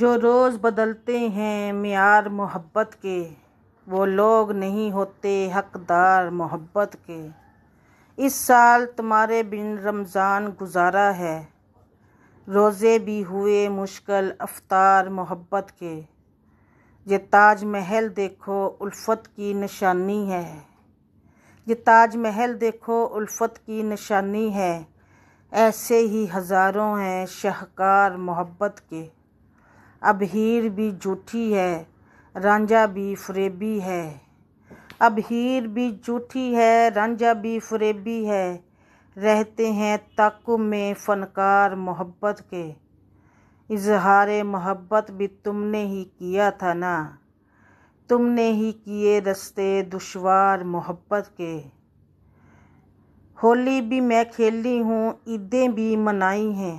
जो रोज़ बदलते हैं मैार मोहब्बत के वो लोग नहीं होते हकदार मोहब्बत के इस साल तुम्हारे बिन रमज़ान गुजारा है रोज़े भी हुए मुश्किल अफ्तार मोहब्बत के ये ताज महल देखो उल्फत की निशानी है ये ताज महल देखो उल्फत की निशानी है ऐसे ही हज़ारों हैं शहकार मोहब्बत के अब हीर भी झूठी है रांझा भी फरेबी है अब हीर भी झूठी है रांझा भी फरेबी है रहते हैं तक में फनकार मोहब्बत के इजहार मोहब्बत भी तुमने ही किया था ना तुमने ही किए रस्ते दुशवार मोहब्बत के होली भी मैं खेली हूँ ईदें भी मनाई हैं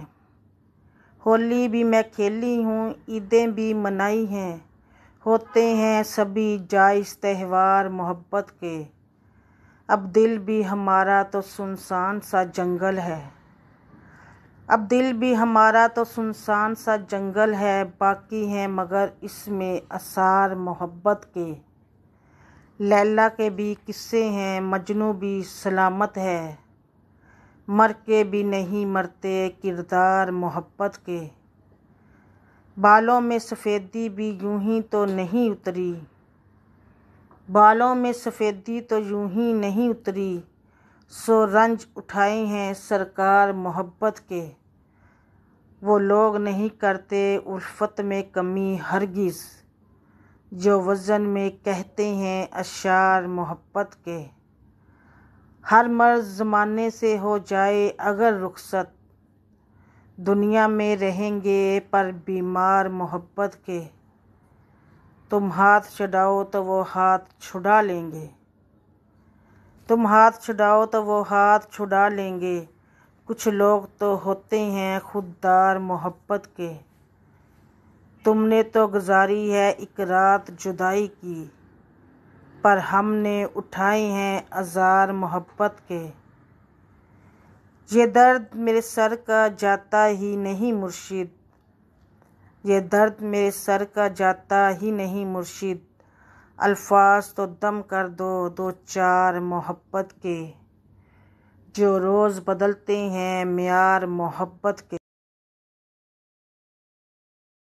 होली भी मैं खेली हूँ ईदें भी मनाई हैं होते हैं सभी जायज़ त्यौहार मोहब्बत के अब दिल भी हमारा तो सुनसान सा जंगल है अब दिल भी हमारा तो सुनसान सा जंगल है बाकी हैं मगर इसमें आसार मोहब्बत के लैला के भी किस्से हैं मजनू भी सलामत है मर के भी नहीं मरते किरदार मोहब्बत के बालों में सफ़ेदी भी यूं ही तो नहीं उतरी बालों में सफ़ेदी तो यूं ही नहीं उतरी सो रंज उठाए हैं सरकार मोहब्बत के वो लोग नहीं करते उल्फत में कमी हरगिज़ जो वज़न में कहते हैं अशार मोहब्बत के हर मर्ज ज़माने से हो जाए अगर रुखसत दुनिया में रहेंगे पर बीमार मोहब्बत के तुम हाथ छुड़ाओ तो वो हाथ छुड़ा लेंगे तुम हाथ छुड़ाओ तो वो हाथ छुड़ा लेंगे कुछ लोग तो होते हैं खुददार मोहब्बत के तुमने तो गुजारी है एक रात जुदाई की पर हमने उठाए हैं अजार मोहब्बत के ये दर्द मेरे सर का जाता ही नहीं मुर्शिद ये दर्द मेरे सर का जाता ही नहीं मुर्शिद अल्फाज तो दम कर दो दो चार मोहब्बत के जो रोज़ बदलते हैं मैार मोहब्बत के